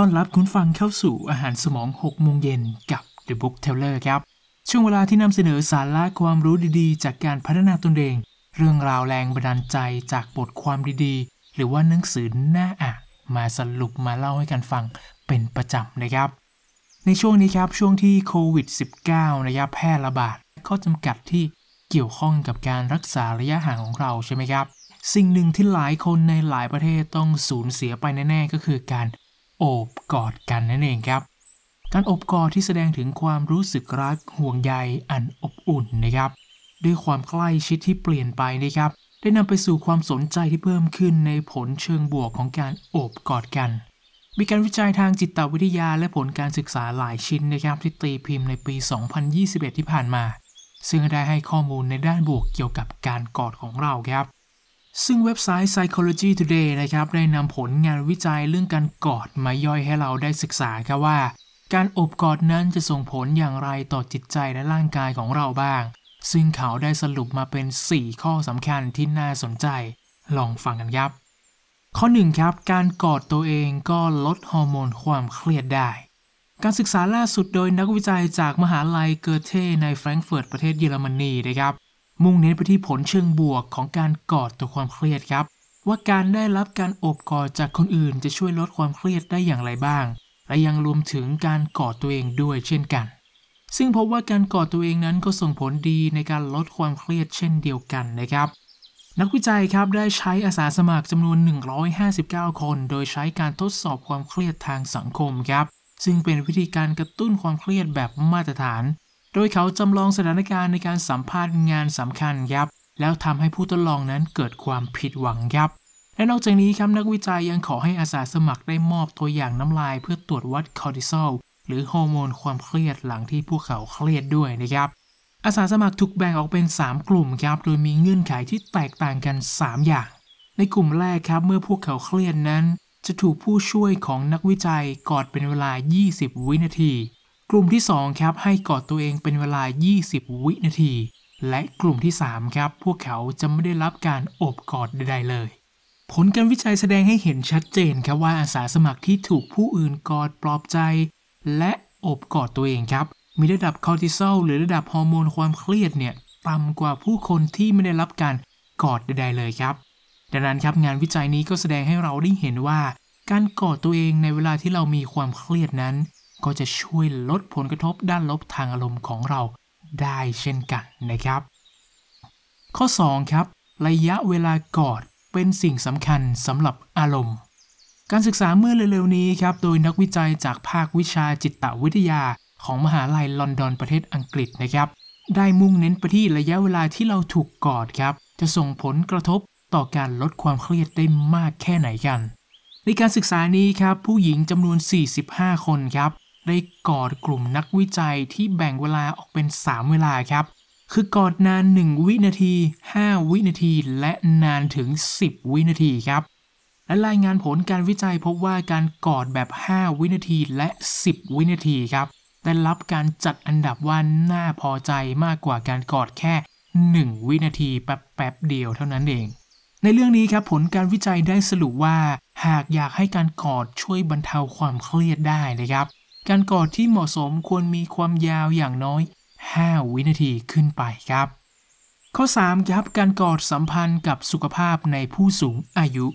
ต้อนรับคุณฟังเข้าสู่อาหารสมอง6โมงเย็นกับ The Book Teller ครับ ช่วงเวลาที่นำเสนอสาระความรู้ดีๆ จากการพัฒนาตนเอง เรื่องราวแรงบันดาลใจจากบทความดีๆ หรือว่าหนังสือหน้าอ่านมาสรุปมาเล่าให้กันฟังเป็นประจำนะครับ ในช่วงนี้ครับช่วงที่โควิด -19 นะครับแพร่ระบาดข้อจำกัดที่เกี่ยวข้องกับการรักษาระยะห่างของเราใช่ไหมครับ สิ่งหนึ่งที่หลายคนในหลายประเทศต้องสูญเสียไปแน่ๆก็คือการโอบกอดกันนั่นเองครับ การอบกอดที่แสดงถึงความรู้สึกรักห่วงใยอันอบอุ่นนะครับ ด้วยความใกล้ชิดที่เปลี่ยนไปนะครับ ได้นำไปสู่ความสนใจที่เพิ่มขึ้นในผลเชิงบวกของการโอบกอดกัน มีการวิจัยทางจิตวิทยาและผลการศึกษาหลายชิ้นนะครับที่ตีพิมพ์ในปี 2021 ที่ผ่านมาซึ่งได้ให้ข้อมูลในด้านบวกเกี่ยวกับการกอดของเราครับซึ่งเว็บไซต์ Psychology Today นะครับได้นำผลงานวิจัยเรื่องการกอดมาย่อยให้เราได้ศึกษาครับว่า การอบกอดนั้นจะส่งผลอย่างไรต่อจิตใจและร่างกายของเราบ้าง ซึ่งเขาได้สรุปมาเป็น 4 ข้อสำคัญที่น่าสนใจ ลองฟังกันครับ ข้อ1ครับการกอดตัวเองก็ลดฮอร์โมนความเครียดได้ การศึกษาล่าสุดโดยนักวิจัยจากมหาลัยเกอเทในแฟรงก์เฟิร์ตประเทศเยอรมนีนะครับมุ่งเน้นไปที่ผลเชิงบวกของการกอดต่อความเครียดครับ ว่าการได้รับการอบกอดจากคนอื่น จะช่วยลดความเครียดได้อย่างไรบ้าง และยังรวมถึงการกอดตัวเองด้วยเช่นกัน ซึ่งพบว่าการกอดตัวเองนั้นก็ส่งผลดีในการลดความเครียดเช่นเดียวกันนะครับ นักวิจัยครับได้ใช้อาสาสมัครจำนวน 159 คน โดยใช้การทดสอบความเครียดทางสังคมครับ ซึ่งเป็นวิธีการกระตุ้นความเครียดแบบมาตรฐานโดยเขาจำลองสถานการณ์ในการสัมภาษณ์งานสำคัญครับ แล้วทำให้ผู้ทดลองนั้นเกิดความผิดหวังครับ และนอกจากนี้ครับนักวิจัยยังขอให้อาสาสมัครได้มอบตัวอย่างน้ำลาย เพื่อตรวจวัดคอร์ติซอลหรือฮอร์โมนความเครียดหลังที่พวกเขาเครียดด้วยนะครับอาสาสมัครถูกแบ่งออกเป็น3กลุ่มครับโดยมีเงื่อนไขที่แตกต่างกัน 3 อย่าง ในกลุ่มแรกครับเมื่อพวกเขาเครียดนั้น จะถูกผู้ช่วยของนักวิจัยกอดเป็นเวลา 20 วินาทีกลุ่มที่2ครับ ให้กอดตัวเองเป็นเวลา 20 วินาที และกลุ่มที่ 3 ครับ พวกเขาจะไม่ได้รับการอบกอดใด ๆเลย ผลการวิจัยแสดงให้เห็นชัดเจนครับว่าอาสาสมัครที่ถูกผู้อื่นกอดปลอบใจ และอบกอดตัวเองครับ มีระดับคอร์ติซอลหรือระดับฮอร์โมนความเครียดเนี่ยต่ำกว่าผู้คนที่ไม่ได้รับการกอดใด ๆเลยครับ ดังนั้นครับ งานวิจัยนี้ก็แสดงให้เราได้เห็นว่า การกอดตัวเองในเวลาที่เรามีความเครียดนั้นก็จะช่วยลดผลกระทบด้านลบทางอารมณ์ของเราได้เช่นกันนะครับ ข้อ 2 ครับ ระยะเวลากอดเป็นสิ่งสำคัญสำหรับอารมณ์ การศึกษาเมื่อเร็วๆนี้ครับโดยนักวิจัยจากภาควิชาจิตวิทยาของมหาลัยลอนดอนประเทศอังกฤษนะครับ ได้มุ่งเน้นไปที่ระยะเวลาที่เราถูกกอดครับ จะส่งผลกระทบต่อการลดความเครียดได้มากแค่ไหนกันในการศึกษานี้ครับ ผู้หญิงจำนวน 45 คนครับได้กอดกลุ่มนักวิจัยที่แบ่งเวลาออกเป็น 3 เวลาครับ คือกอดนาน 1 วินาที 5 วินาทีและนานถึง 10 วินาทีครับและรายงานผลการวิจัยพบว่าการกอดแบบ 5 วินาทีและ 10 วินาทีครับได้รับการจัดอันดับว่าน่าพอใจมากกว่าการกอดแค่ 1 วินาทีแป๊บๆเดียวเท่านั้นเอง ในเรื่องนี้ครับผลการวิจัยได้สรุปว่า หากอยากให้การกอดช่วยบรรเทาความเครียดได้นะครับการกอดที่เหมาะสมควรมีความยาวอย่างน้อย 5 วินาทีขึ้นไปครับ ข้อ3ครับการกอดสัมพันธ์กับสุขภาพในผู้สูงอายุ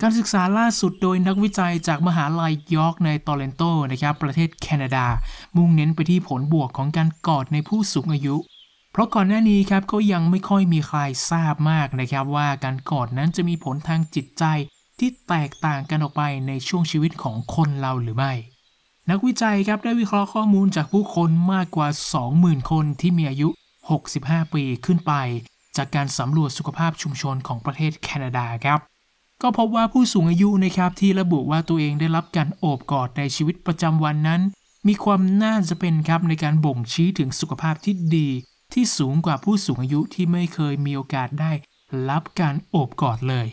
การศึกษาล่าสุดโดยนักวิจัยจากมหาลัยยอร์กในตอรเรนโตนะครับประเทศแคนาดา มุ่งเน้นไปที่ผลบวกของการกอดในผู้สูงอายุ เพราะก่อนหน้านี้ครับก็ยังไม่ค่อยมีใครทราบมากนะครับว่าการกอดนั้นจะมีผลทางจิตใจที่แตกต่างกันออกไปในช่วงชีวิตของคนเราหรือไม่นักวิจัยครับได้วิเคราะห์ข้อมูลจากผู้คนมากกว่า 20,000 คนที่มีอายุ 65 ปีขึ้นไป จากการสำรวจสุขภาพชุมชนของประเทศแคนาดาครับ ก็พบว่าผู้สูงอายุนะครับที่ระบุว่าตัวเองได้รับการโอบกอดในชีวิตประจำวันนั้น มีความน่าจะเป็นครับในการบ่งชี้ถึงสุขภาพที่ดี ที่สูงกว่าผู้สูงอายุที่ไม่เคยมีโอกาสได้รับการโอบกอดเลย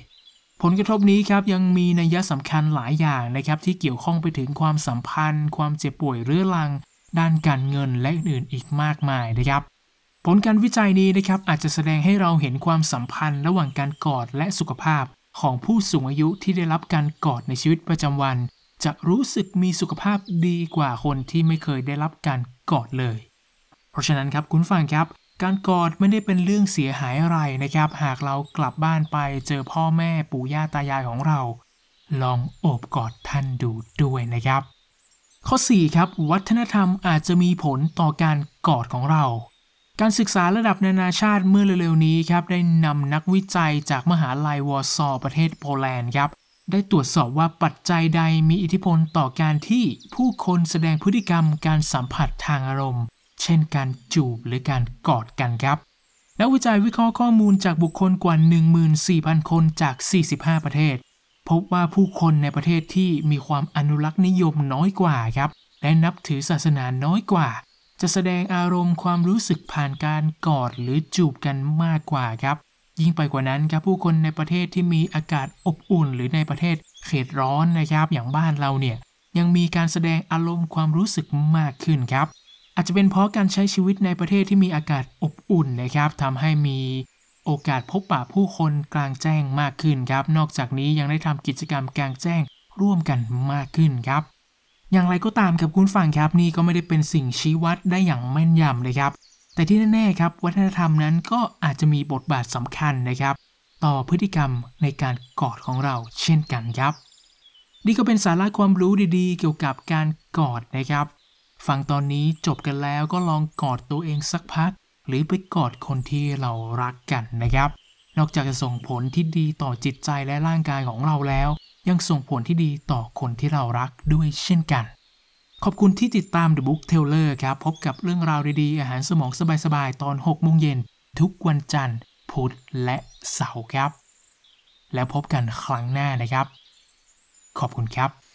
ผลกระทบนี้ครับยังมีนัยสำคัญหลายอย่างนะครับ ที่เกี่ยวข้องไปถึงความสัมพันธ์ ความเจ็บป่วยเรื้อรัง ด้านการเงินและอื่นอีกมากมายนะครับผลการวิจัยนี้นะครับอาจจะแสดงให้เราเห็นความสัมพันธ์ ระหว่างการกอดและสุขภาพของผู้สูงอายุที่ได้รับการกอดในชีวิตประจำวัน จะรู้สึกมีสุขภาพดีกว่าคนที่ไม่เคยได้รับการกอดเลย เพราะฉะนั้นครับคุณฟังครับการกอดไม่ได้เป็นเรื่องเสียหายอะไรนะครับ หากเรากลับบ้านไปเจอพ่อแม่ปู่ย่าตายายของเรา ลองโอบกอดท่านดูด้วยนะครับ ข้อ 4 ครับวัฒนธรรมอาจจะมีผลต่อการกอดของเรา การศึกษาระดับ นานาชาติเมื่อเร็วๆนี้ครับได้นำนักวิจัยจากมหาลัยวอร์ซอประเทศโปแลนด์ครับได้ตรวจสอบว่าปัจจัยใดมีอิทธิพลต่อการที่ผู้คนแสดงพฤติกรรม การสัมผัสทางอารมณ์เช่นการจูบหรือการกอดกันครับนักวิจัยวิเคราะห์ข้อมูลจากบุคคลกว่า14,000 คนจาก 45 ประเทศ พบว่าผู้คนในประเทศที่มีความอนุรักษ์นิยมน้อยกว่าครับ และนับถือศาสนาน้อยกว่า จะแสดงอารมณ์ความรู้สึกผ่านการกอดหรือจูบกันมากกว่าครับ ยิ่งไปกว่านั้นครับผู้คนในประเทศที่มีอากาศอบอุ่นหรือในประเทศเขตร้อนนะครับอย่างบ้านเราเนี่ยยังมีการแสดงอารมณ์ความรู้สึกมากขึ้นครับอาจจะเป็นเพราะการใช้ชีวิตในประเทศที่มีอากาศอบอุ่นนะครับทำให้มีโอกาสพบปะผู้คนกลางแจ้งมากขึ้นครับ นอกจากนี้ยังได้ทำกิจกรรมกลางแจ้งร่วมกันมากขึ้นครับ อย่างไรก็ตามครับคุณฟังครับ นี่ก็ไม่ได้เป็นสิ่งชี้วัดได้อย่างแม่นยำเลยครับ แต่ที่แน่ๆครับ วัฒนธรรมนั้นก็อาจจะมีบทบาทสำคัญนะครับ ต่อพฤติกรรมในการกอดของเราเช่นกันครับนี่ก็เป็นสาระความรู้ดีๆ เกี่ยวกับการกอดนะครับฟังตอนนี้จบกันแล้วก็ลองกอดตัวเองสักพักหรือไปกอดคนที่เรารักกันนะครับ นอกจากจะส่งผลที่ดีต่อจิตใจและร่างกายของเราแล้ว ยังส่งผลที่ดีต่อคนที่เรารักด้วยเช่นกัน ขอบคุณที่ติดตาม The Book Teller ครับ พบกับเรื่องราวดีๆอาหารสมองสบายๆ ตอน6โมงเย็นทุกวันจันทร์พุธและเสาร์ครับ แล้วพบกันครั้งหน้านะครับ ขอบคุณครับ